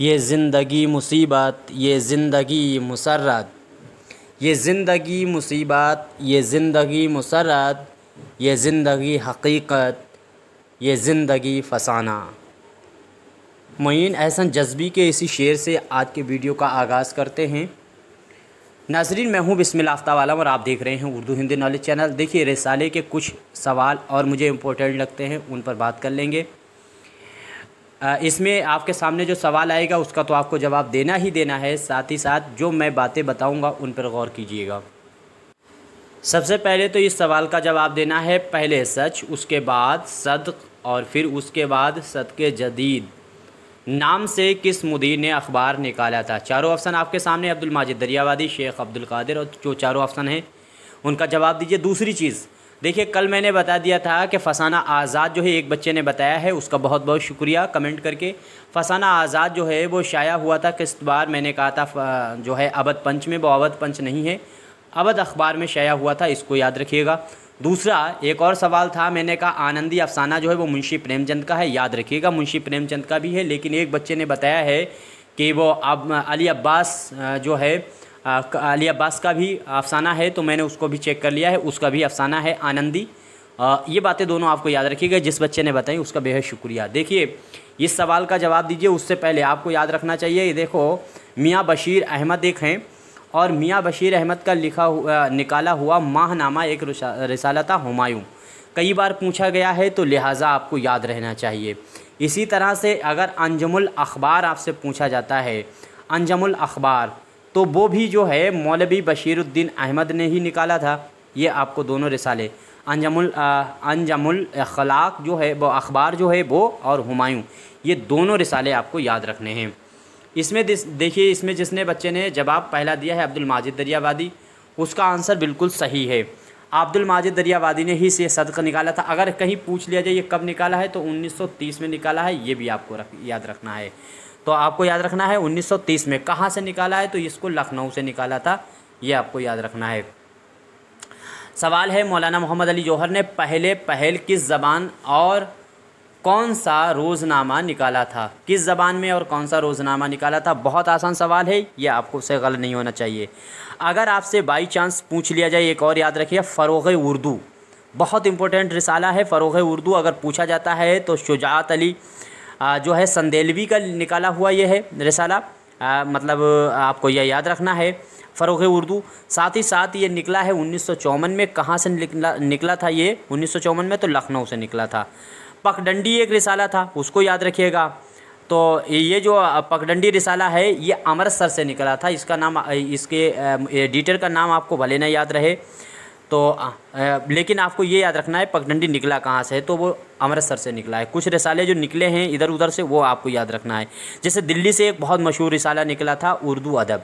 ये ज़िंदगी मुसीबत ये ज़िंदगी मुसरत ये ज़िंदगी मुसीबत ये ज़िंदगी मुसरत ये ज़िंदगी हकीकत ये ज़िंदगी फसाना मीन एहसन जज्बी के इसी शेर से आज के वीडियो का आगाज़ करते हैं नाजरीन मैं हूँ बिस्मिल आफ्ताब आलम और आप देख रहे हैं उर्दू हिंदी नॉलेज चैनल देखिए रिसाले के कुछ सवाल और मुझे इम्पोर्टेंट लगते हैं उन पर बात कर लेंगे इसमें आपके सामने जो सवाल आएगा उसका तो आपको जवाब देना ही देना है साथ ही साथ जो मैं बातें बताऊंगा उन पर गौर कीजिएगा सबसे पहले तो इस सवाल का जवाब देना है पहले सच उसके बाद सद और फिर उसके बाद सदके जदीद नाम से किस मुदीर ने अखबार निकाला था चारों ऑप्शन आपके सामने अब्दुल माजिद दरियावादी शेख अब्दुल कादिर और जो चारों ऑप्शन हैं उनका जवाब दीजिए दूसरी चीज़ देखिए कल मैंने बता दिया था कि फसाना आज़ाद जो है एक बच्चे ने बताया है उसका बहुत बहुत शुक्रिया कमेंट करके फसाना आज़ाद जो है वो शाया हुआ था किस बार मैंने कहा था जो है अवध पंच में वो अवध पंच नहीं है अवध अखबार में शाया हुआ था इसको याद रखिएगा दूसरा एक और सवाल था मैंने कहा आनंदी अफसाना जो है वो मुंशी प्रेमचंद का है याद रखिएगा मुंशी प्रेमचंद का भी है लेकिन एक बच्चे ने बताया है कि वो अब अली अब्बास जो है आलिया अब्बास का भी अफसाना है तो मैंने उसको भी चेक कर लिया है उसका भी अफसाना है आनंदी आ, ये बातें दोनों आपको याद रखिएगा जिस बच्चे ने बताई उसका बेहद शुक्रिया देखिए इस सवाल का जवाब दीजिए उससे पहले आपको याद रखना चाहिए ये देखो मियाँ बशीर अहमद एक हैं और मियाँ बशीर अहमद का लिखा हुआ निकाला हुआ माहनामा एक रिसाला था हमायूँ कई बार पूछा गया है तो लिहाजा आपको याद रहना चाहिए इसी तरह से अगर अंजमुल अखबार आपसे पूछा जाता है अंजमुल अखबार तो वो भी जो है मौलवी बशीरुद्दीन अहमद ने ही निकाला था ये आपको दोनों रिसाले अंजमुल अंजमुल अखलाक जो है वो अखबार जो है वो और हुमायूं ये दोनों रिसाले आपको याद रखने हैं इसमें देखिए इसमें जिसने बच्चे ने जवाब पहला दिया है अब्दुल माजिद दरियाबादी उसका आंसर बिल्कुल सही है अब्दुल माजिद दरियाबादी ने ही से सदक निकाला था अगर कहीं पूछ लिया जाए ये कब निकाला है तो 1930 में निकाला है ये भी आपको रख, याद रखना है तो आपको याद रखना है 1930 में कहाँ से निकाला है तो इसको लखनऊ से निकाला था ये आपको याद रखना है सवाल है मौलाना मोहम्मद अली जौहर ने पहले पहल किस ज़बान और कौन सा रोज़नामा निकाला था किस ज़बान में और कौन सा रोज़नामा निकाला था बहुत आसान सवाल है ये आपको उससे गलत नहीं होना चाहिए अगर आपसे बाई चांस पूछ लिया जाए एक और याद रखिए फ़रोग उर्दू बहुत इंपॉर्टेंट रिसाला है फ़रोग उर्दू अगर पूछा जाता है तो शुजात अली जो है संदेलवी का निकाला हुआ यह है रिसाला आ, मतलब आपको यह याद रखना है फ़रोग उर्दू साथ ही साथ ये निकला है उन्नीस में कहाँ से निकला निकला था ये उन्नीस में तो लखनऊ से निकला था पगडंडी एक रिसाला था उसको याद रखिएगा तो ये जो पगडंडी रिसाला है ये अमृतसर से निकला था इसका नाम इसके एडिटर का नाम आपको भले ना याद रहे तो आ, लेकिन आपको ये याद रखना है पगडंडी निकला कहाँ से है तो वो अमृतसर से निकला है कुछ रिसाले जो निकले हैं इधर उधर से वो आपको याद रखना है जैसे दिल्ली से एक बहुत मशहूर रिसाला निकला था उर्दू अदब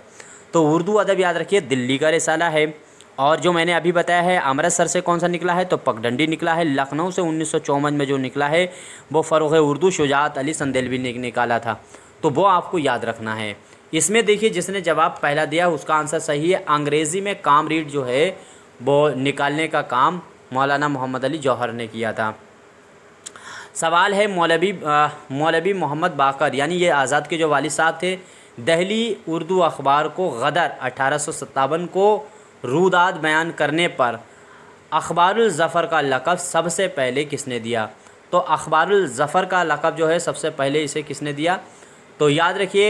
तो उर्दू अदब याद रखिए दिल्ली का रिसाला है और जो मैंने अभी बताया है अमृतसर से कौन सा निकला है तो पगडंडी निकला है लखनऊ से उन्नीस में जो निकला है वो फ़रोग उर्दू शुजात अली संदेलवी ने निकाला था तो वो आपको याद रखना है इसमें देखिए जिसने जवाब पहला दिया उसका आंसर सही है अंग्रेज़ी में कामरीड जो है वो निकालने का काम मौलाना मोहम्मद अली जौहर ने किया था सवाल है मौलवी मौलवी मोहम्मद बाकर यानी ये आज़ाद के जो वाल साहब थे दहली उर्दू अखबार को गदर अठारह को रूदाद बयान करने पर अखबारज़फ़र का लकब सबसे पहले किसने दिया तो अखबारज़फ़र का लकब जो है सबसे पहले इसे किसने दिया तो याद रखिए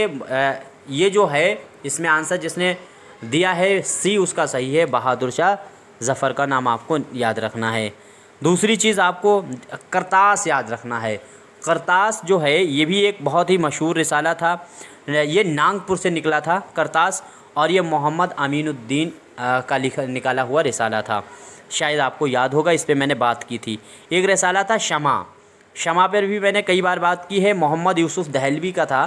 ये जो है इसमें आंसर जिसने दिया है सी उसका सही है बहादुर शाह ज़फ़र का नाम आपको याद रखना है दूसरी चीज़ आपको करतास याद रखना है करतास जो है ये भी एक बहुत ही मशहूर रिसाला था ये नागपुर से निकला था करतास और ये मोहम्मद अमीनुद्दीन का लिखा निकाला हुआ रिसाला था शायद आपको याद होगा इस पर मैंने बात की थी एक रिसाला था शमा शमा पर भी मैंने कई बार बात की है मोहम्मद यूसुफ दहलवी का था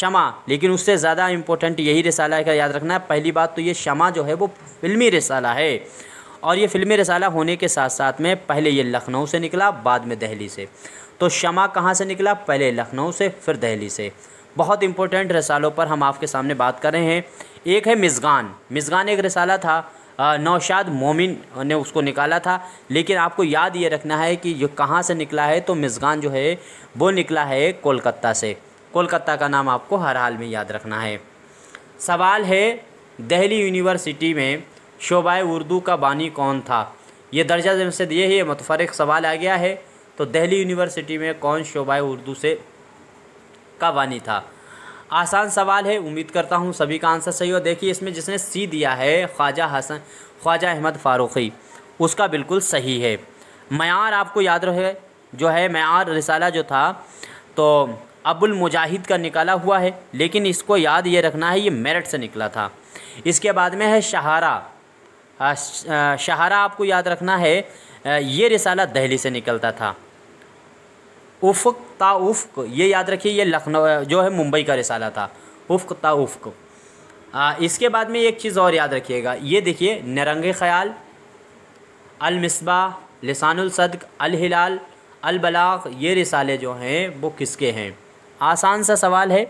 शमा लेकिन उससे ज़्यादा इम्पोर्टेंट यही रिसाला का याद रखना है पहली बात तो ये शमा जो है वो फिल्मी रिसाला है और ये फिल्मी रसाला होने के साथ साथ में पहले ये लखनऊ से निकला बाद में दहली से तो शमा कहाँ से निकला पहले लखनऊ से फिर दहली से बहुत इंपॉर्टेंट रसालों पर हम आपके सामने बात कर रहे हैं एक है मिसगान मिसगान एक रसाला था नौशाद मोमिन ने उसको निकाला था लेकिन आपको याद ये रखना है कि ये कहाँ से निकला है तो मिसगान जो है वो निकला है कोलकाता से कोलकाता का नाम आपको हर हाल में याद रखना है सवाल है दिल्ली यूनिवर्सिटी में शोबा उर्दू का बानी कौन था ये दर्जा जम से दिए ही मतफरक सवाल आ गया है तो दिल्ली यूनिवर्सिटी में कौन शोबा उर्दू से का बानी था आसान सवाल है उम्मीद करता हूँ सभी का आंसर सही हो देखिए इसमें जिसने सी दिया है ख्वाजा हसन ख्वाजा अहमद फ़ारूक़ी उसका बिल्कुल सही है मैार आपको याद रहे जो है मैार रिसाला जो था तो अबुल मुजाहिद का निकाला हुआ है लेकिन इसको याद ये रखना है ये मेरठ से निकला था इसके बाद में है शहारा शहरा आपको याद रखना है ये रिसाला दहली से निकलता था उफ़ ताउफ़ ये याद रखिए ये लखनऊ जो है मुंबई का रिसाला था उफ़ ताउफ़ इसके बाद में एक चीज़ और याद रखिएगा ये देखिए नरंग ख़याल अलमिसबा लसानसदक अलहिलाल अलबलाग ये रिसाले जो हैं वो किसके हैं आसान सा सवाल है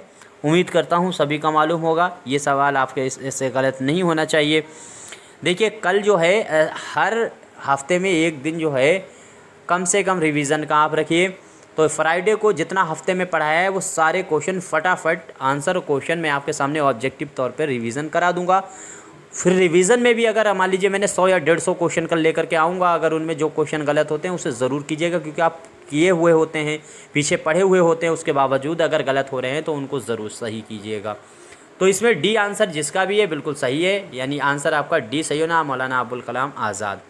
उम्मीद करता हूँ सभी का मालूम होगा ये सवाल आपके इससे गलत नहीं होना चाहिए देखिए कल जो है हर हफ्ते में एक दिन जो है कम से कम रिवीजन का आप रखिए तो फ्राइडे को जितना हफ्ते में पढ़ाया है वो सारे क्वेश्चन फटाफट आंसर क्वेश्चन मैं आपके सामने ऑब्जेक्टिव तौर पर रिविज़न करा दूँगा फिर रिवीजन में भी अगर मान लीजिए मैंने सौ या डेढ़ सौ क्वेश्चन कल लेकर के आऊँगा अगर उनमें जो क्वेश्चन गलत होते हैं उसे ज़रूर कीजिएगा क्योंकि आप किए हुए होते हैं पीछे पढ़े हुए होते हैं उसके बावजूद अगर गलत हो रहे हैं तो उनको ज़रूर सही कीजिएगा तो इसमें डी आंसर जिसका भी है बिल्कुल सही है यानी आंसर आपका डी सही होना मौलाना अबुल कलाम आज़ाद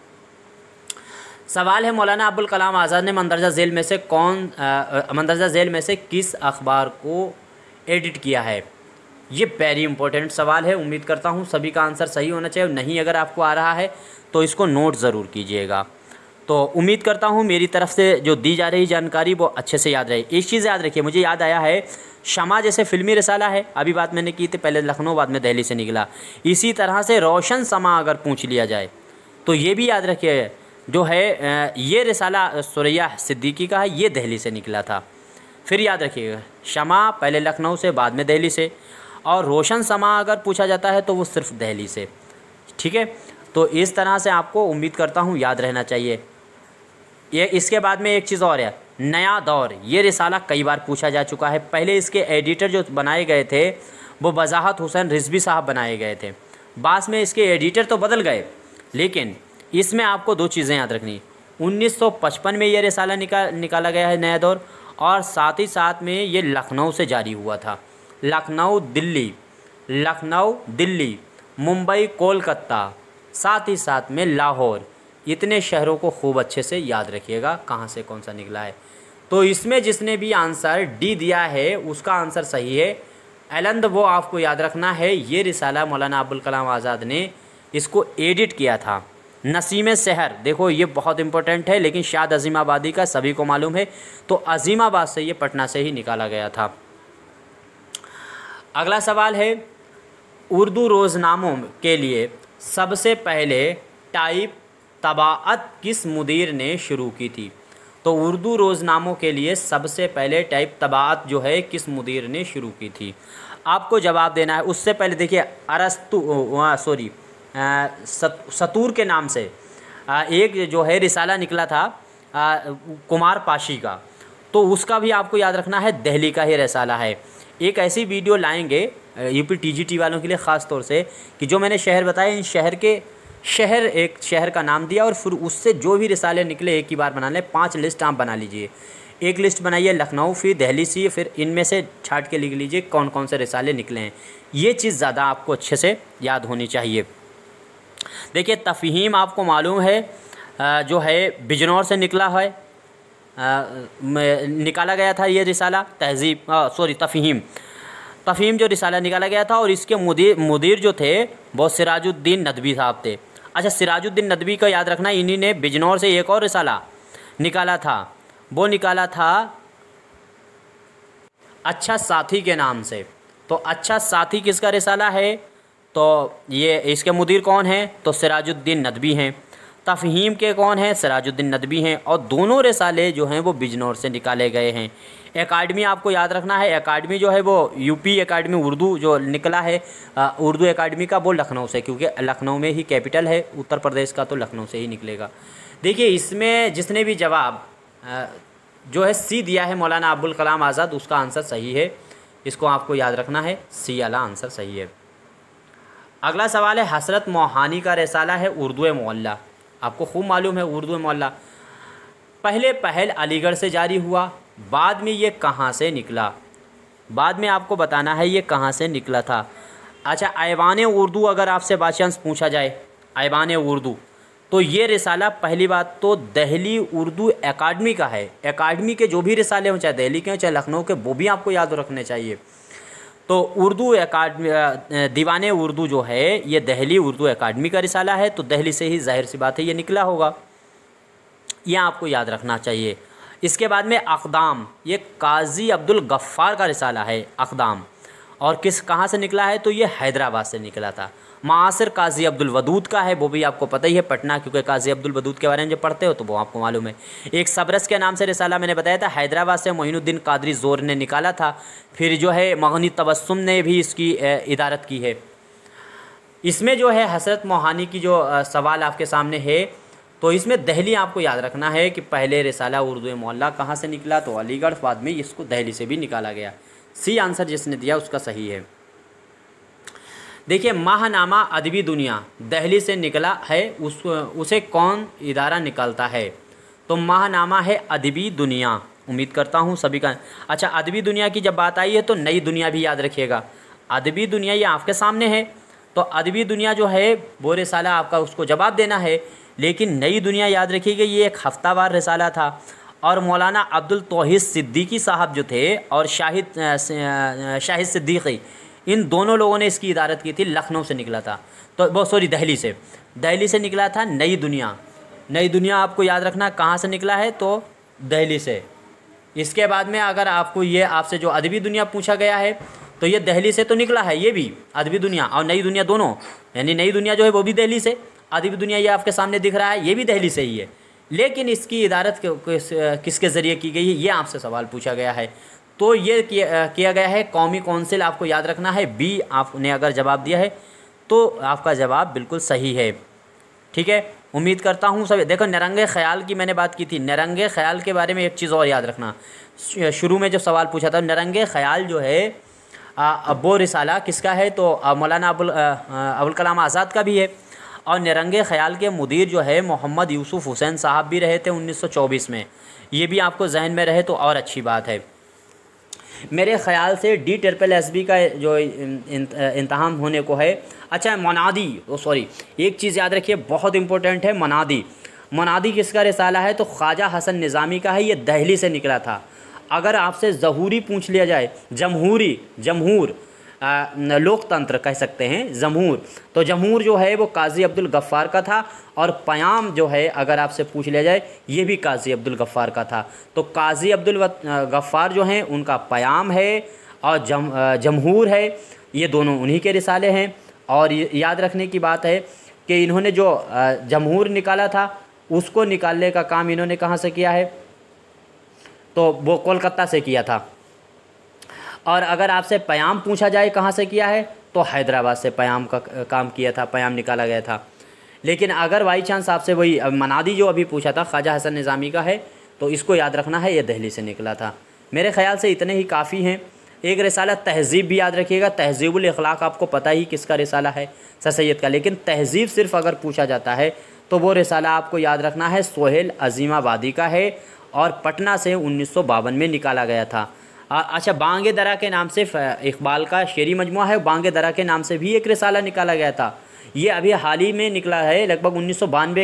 सवाल है मौलाना अबुल कलाम आज़ाद ने मंदरजा जेल में से कौन मंदरजा जेल में से किस अखबार को एडिट किया है ये वेरी इंपॉर्टेंट सवाल है उम्मीद करता हूँ सभी का आंसर सही होना चाहिए नहीं अगर आपको आ रहा है तो इसको नोट ज़रूर कीजिएगा तो उम्मीद करता हूँ मेरी तरफ से जो दी जा रही जानकारी वो अच्छे से याद रहे एक चीज़ याद रखिए मुझे याद आया है शमा जैसे फिल्मी रसाला है अभी बात मैंने की थी पहले लखनऊ बाद में दहली से निकला इसी तरह से रोशन समा अगर पूछ लिया जाए तो ये भी याद रखिए जो है ये रसाला सुरैया सिद्दीकी का है ये दहली से निकला था फिर याद रखिएगा शमा पहले लखनऊ से बाद में दहली से और रोशन समा अगर पूछा जाता है तो वो सिर्फ दहली से ठीक है तो इस तरह से आपको उम्मीद करता हूँ याद रहना चाहिए ये इसके बाद में एक चीज़ और है नया दौर ये रिसाला कई बार पूछा जा चुका है पहले इसके एडिटर जो बनाए गए थे वो वजाहत हुसैन रिजवी साहब बनाए गए थे बाद में इसके एडिटर तो बदल गए लेकिन इसमें आपको दो चीज़ें याद रखनी 1955 में यह रिसाला निका निकाला गया है नया दौर और साथ ही साथ में ये लखनऊ से जारी हुआ था लखनऊ दिल्ली लखनऊ दिल्ली मुंबई कोलकाता साथ ही साथ में लाहौर इतने शहरों को खूब अच्छे से याद रखिएगा कहाँ से कौन सा निकला है तो इसमें जिसने भी आंसर डी दिया है उसका आंसर सही है एलंद वो आपको याद रखना है ये रिसाला मौलाना अबुल कलाम आज़ाद ने इसको एडिट किया था नसीम शहर देखो ये बहुत इंपॉर्टेंट है लेकिन शायद अजीमाबादी का सभी को मालूम है तो अजीमाबाद से ये पटना से ही निकाला गया था अगला सवाल है उर्दू रोज़नामों के लिए सबसे पहले टाइप तबाअत किस मुदीर ने शुरू की थी तो उर्दू रोज़नामों के लिए सबसे पहले टाइप तबात जो है किस मुदीर ने शुरू की थी आपको जवाब देना है उससे पहले देखिए अरस्तु सॉरी सतूर के नाम से आ, एक जो है रिसाला निकला था आ, कुमार पाशी का तो उसका भी आपको याद रखना है दहली का ही रसाला है एक ऐसी वीडियो लाएंगे यूपी टीजीटी वालों के लिए ख़ास तौर से कि जो मैंने शहर बताए इन शहर के शहर एक शहर का नाम दिया और फिर उससे जो भी रिसाले निकले एक ही बार बना लें पाँच लिस्ट आप बना लीजिए एक लिस्ट बनाइए लखनऊ फिर दहली सी फिर इनमें से छाट के लिख लीजिए कौन कौन से रिसाले निकले हैं ये चीज़ ज़्यादा आपको अच्छे से याद होनी चाहिए देखिए तफहीम आपको मालूम है जो है बिजनौर से निकला है निकाला गया था ये रिसाला तहजीब सॉरी तफहीम तफहीम जो रिसाला निकाला गया था और इसके मुदीर मुदीर जो थे वो सिराजुद्दीन नदवी साहब थे अच्छा सिराजुद्दीन नदवी का याद रखना इन्हीं ने बिजनौर से एक और रिसाला निकाला था वो निकाला था अच्छा साथी के नाम से तो अच्छा साथी किसका रिसाला है तो ये इसके मुदीर कौन हैं तो सिराजुद्दीन नदवी हैं तफहीम के कौन हैं सराजुद्दीन नदवी हैं और दोनों रसाले जो हैं वो बिजनौर से निकाले गए हैं एकेडमी आपको याद रखना है एकेडमी जो है वो यूपी एकेडमी उर्दू जो निकला है उर्दू एकेडमी का वो लखनऊ से क्योंकि लखनऊ में ही कैपिटल है उत्तर प्रदेश का तो लखनऊ से ही निकलेगा देखिए इसमें जिसने भी जवाब जो है सी दिया है मौलाना अबुल कलाम आज़ाद उसका आंसर सही है इसको आपको याद रखना है सी वाला आंसर सही है अगला सवाल है हसरत मोहानी का रसाला है उर्दू मोल्ला आपको खूब मालूम है उर्दू मोहल्ला पहले पहल अलीगढ़ से जारी हुआ बाद में ये कहाँ से निकला बाद में आपको बताना है ये कहाँ से निकला था अच्छा ऐवान उर्दू अगर आपसे बाई चांस पूछा जाए ऐवान उर्दू तो ये रिसाला पहली बात तो दहली उर्दू एकेडमी का है एकेडमी के जो भी रिसाले हों चाहे दहली के हों चाहे लखनऊ के वो भी आपको याद रखने चाहिए तो उर्दू अकाडमी दीवान उर्दू जो है ये दहली उर्दू अकाडमी का रिसाला है तो दहली से ही जाहिर सी बात है ये निकला होगा यह आपको याद रखना चाहिए इसके बाद में अकदाम ये काजी अब्दुल गफ्फार का रिसाला है अकदाम और किस कहाँ से निकला है तो ये हैदराबाद से निकला था मासर काजी अब्दुल वदूद का है वो भी आपको पता ही है पटना क्योंकि काजी अब्दुल वदूद के बारे में जब पढ़ते हो तो वो आपको मालूम है एक सबरस के नाम से रिसाला मैंने बताया था हैदराबाद से मोहिनुद्दीन कादरी जोर ने निकाला था फिर जो है मगनी तबस्सुम ने भी इसकी इदारत की है इसमें जो है हसरत मोहानी की जो सवाल आपके सामने है तो इसमें दहली आपको याद रखना है कि पहले रिसाला उर्दू मोल्ला कहाँ से निकला तो अलीगढ़ बाद में इसको दहली से भी निकाला गया सी आंसर जिसने दिया उसका सही है देखिए माहनामा अदबी दुनिया दहली से निकला है उस उसे कौन इदारा निकालता है तो माहनामा है अदबी दुनिया उम्मीद करता हूँ सभी का अच्छा अदबी दुनिया की जब बात आई है तो नई दुनिया भी याद रखिएगा अदबी दुनिया ये आपके सामने है तो अदबी दुनिया जो है वो रिसाला आपका उसको जवाब देना है लेकिन नई दुनिया याद रखिएगा ये एक हफ्तावार रिसाला था और मौलाना अब्दुल तोहिद सिद्दीकी साहब जो थे और शाहिद शाहिद सिद्दीकी इन दोनों लोगों ने इसकी इदारत की थी लखनऊ से निकला था तो बहुत सॉरी दहली से दहली से निकला था नई दुनिया नई दुनिया आपको याद रखना कहाँ से निकला है तो दहली से इसके बाद में अगर आपको ये आपसे जो अदबी दुनिया पूछा गया है तो ये दहली से तो निकला है ये भी अदबी दुनिया और नई दुनिया दोनों यानी नई दुनिया जो है वो भी दहली से अदबी दुनिया ये आपके सामने दिख रहा है ये भी दहली से ही है लेकिन इसकी इदारत किसके ज़रिए की गई है ये आपसे सवाल पूछा गया है तो ये किया, गया है कौमी कौंसिल आपको याद रखना है बी आपने अगर जवाब दिया है तो आपका जवाब बिल्कुल सही है ठीक है उम्मीद करता हूँ सब देखो नरंग ख्याल की मैंने बात की थी नरंग ख्याल के बारे में एक चीज़ और याद रखना शुरू में जब सवाल पूछा था नरंग ख्याल जो है अबो रिसाला किसका है तो मौलाना अबुल अबुल कलाम आज़ाद का भी है और निरंग ख्याल के मुदीर जो है मोहम्मद यूसुफ़ हुसैन साहब भी रहे थे चौबीस में ये भी आपको जहन में रहे तो और अच्छी बात है मेरे ख्याल से डी ट्रिपल एस बी का जो इंतहाम होने को है अच्छा मनादी ओ सॉरी एक चीज़ याद रखिए बहुत इंपॉर्टेंट है मनादी मनादी किसका रिसाला है तो ख्वाजा हसन निज़ामी का है ये दहली से निकला था अगर आपसे जहूरी पूछ लिया जाए जमहूरी जमहूर लोकतंत्र कह सकते हैं जमहूर तो जमहूर जो है वो काजी अब्दुल गफ़ार का था और प्याम जो है अगर आपसे पूछ लिया जाए ये भी काजी अब्दुल गफ़ार का था तो काजी अब्दुल गफ़ार जो हैं उनका प्याम है और जम जमहूर है ये दोनों उन्हीं के रिसाले हैं और याद रखने की बात है कि इन्होंने जो जमहूर निकाला था उसको निकालने का काम इन्होंने कहाँ से किया है तो वो कोलकाता से किया था और अगर आपसे प्याम पूछा जाए कहाँ से किया है तो हैदराबाद से प्याम का काम किया था प्याम निकाला गया था लेकिन अगर बाई चांस आपसे वही मनादी जो अभी पूछा था ख्वाजा हसन निज़ामी का है तो इसको याद रखना है ये दहली से निकला था मेरे ख्याल से इतने ही काफ़ी हैं एक रिसाला तहजीब भी याद रखिएगा तहजीबुल अखलाक आपको पता ही किसका रिसाला है सर सैद का लेकिन तहजीब सिर्फ अगर पूछा जाता है तो वो रिसाला आपको याद रखना है सोहेल अजीमाबादी का है और पटना से उन्नीस में निकाला गया था अच्छा बांगे दरा के नाम से इकबाल का शेरी मजमू है बांगे दरा के नाम से भी एक रिसाला निकाला गया था ये अभी हाल ही में निकला है लगभग उन्नीस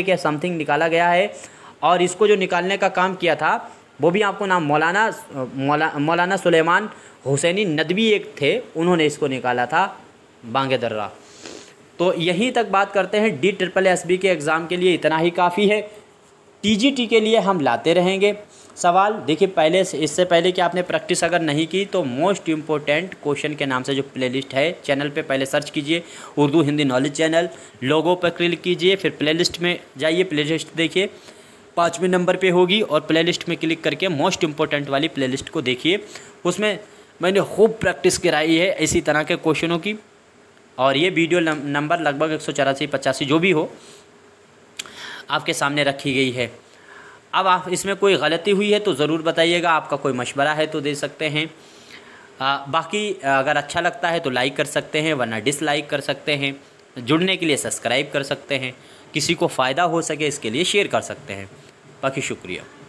के समथिंग निकाला गया है और इसको जो निकालने का काम किया था वो भी आपको नाम मौलाना मौला, मौलाना सुलेमान हुसैनी नदवी एक थे उन्होंने इसको निकाला था बांगे दर्रा तो यहीं तक बात करते हैं डी ट्रिपल एस बी के एग्ज़ाम के लिए इतना ही काफ़ी है टी के लिए हम लाते रहेंगे सवाल देखिए पहले से इससे पहले कि आपने प्रैक्टिस अगर नहीं की तो मोस्ट इम्पोर्टेंट क्वेश्चन के नाम से जो प्लेलिस्ट है चैनल पे पहले सर्च कीजिए उर्दू हिंदी नॉलेज चैनल लोगों पर क्लिक कीजिए फिर प्लेलिस्ट में जाइए प्लेलिस्ट देखिए पाँचवें नंबर पे होगी और प्लेलिस्ट में क्लिक करके मोस्ट इम्पोर्टेंट वाली प्ले को देखिए उसमें मैंने खूब प्रैक्टिस कराई है इसी तरह के क्वेश्चनों की और ये वीडियो नंबर लगभग एक सौ जो भी हो आपके सामने रखी गई है अब आप इसमें कोई गलती हुई है तो ज़रूर बताइएगा आपका कोई मशवरा है तो दे सकते हैं आ, बाकी अगर अच्छा लगता है तो लाइक कर सकते हैं वरना डिसलाइक कर सकते हैं जुड़ने के लिए सब्सक्राइब कर सकते हैं किसी को फ़ायदा हो सके इसके लिए शेयर कर सकते हैं बाकी शुक्रिया